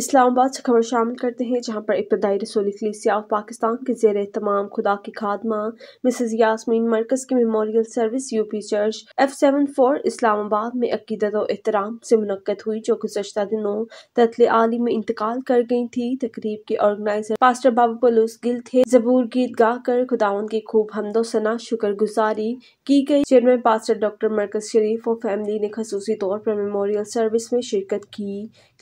इस्लामाबाद से खबर शामिल करते हैं जहाँ पर इब्तदाई रसूल इकलीसिया ऑफ पाकिस्तान के जेर तमाम खुदा की खादमा मिसेज यासमीन मरकज़ की memorial service UP church F seven four Islamabad में अकीदत और एहतराम से मुनद हुई जो गुजशत दिनों तत्ल आली में इंतकाल कर गई थी तकरीब के ऑर्गेनाइजर पास्टर बाबू पलूस गिल थे जबूर गीत गा कर खुदावन की खूब हमदोसना शुक्र गुजारी की गई chairman pastor doctor Markaz Sharif और फैमिली ने खसूसी तौर पर मेमोरियल सर्विस में शिरकत की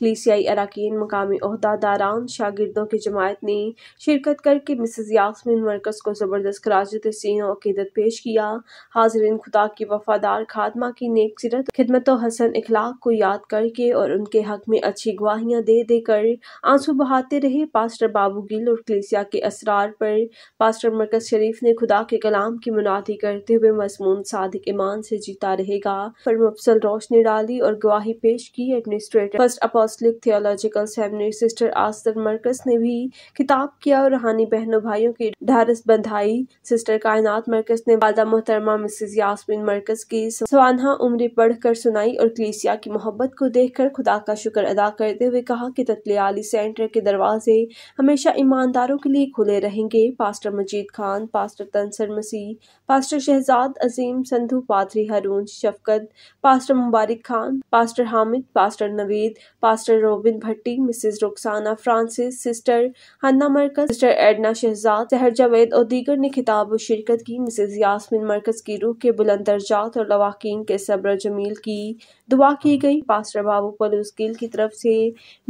कलीसियाई अरकान मकामी अहदादारान शागिदों की जमायत ने शिरकत करके मिसज़ यासमिन मरकज़ को ज़बरदस्त खराज तहसीन और अकीदत पेश किया हाजरीन खुदा की वफादार खादमा की नेक सीरत खिदमत हसन इखलाक को याद करके और उनके हक में अच्छी गवाहियाँ दे देकर आंसू बहाते रहे पास्टर बाबू गिल और कलिसिया के असरार पर पास्टर मरकज शरीफ ने खुदा के कलाम की मुनादी करते हुए मजमून सादिक ईमान से जीता रहेगा पर मुफसल रोशनी डाली और गवाही पेश की administrator first apostolic theological seminary sister Esther Marcus ने भी खिताब किया और रूहानी बहनों भाइयों की ढारस बंधाई सिस्टर कायनात मरकस ने वादा मोहतरमा मिसिज यासमिन मरकस की सवानहा उम्र पढ़कर सुनाई और क्लीसिया की मोहब्बत को देखकर खुदा का शुक्र अदा करते हुए कहा कि तत्लियाली सेंटर के दरवाजे हमेशा ईमानदारों के लिए खुले रहेंगे pastor Majeed Khan pastor Tansar Masih pastor Shahzad Azeem Sandhu pastor Haroon Shafqat pastor Mubarak Khan pastor Hamid pastor Naveed pastor Robin Bhatti Mrs Rukhsana Francis sister Hannah Markaz sister Edna Shahzad Sehar Javed और दीगर ने खिताब और शिरकत की मिसेज यासमिन मरकज की रूह के बुलंद दर्जात और लवाकिन के सब्र जमील की दुआ की गई पास्टर बाबू पलूस गिल की तरफ से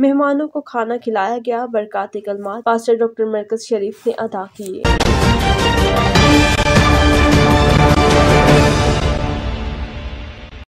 मेहमानों को खाना खिलाया गया बरकत कलमात पास्टर डॉक्टर मरकज शरीफ ने अदा किए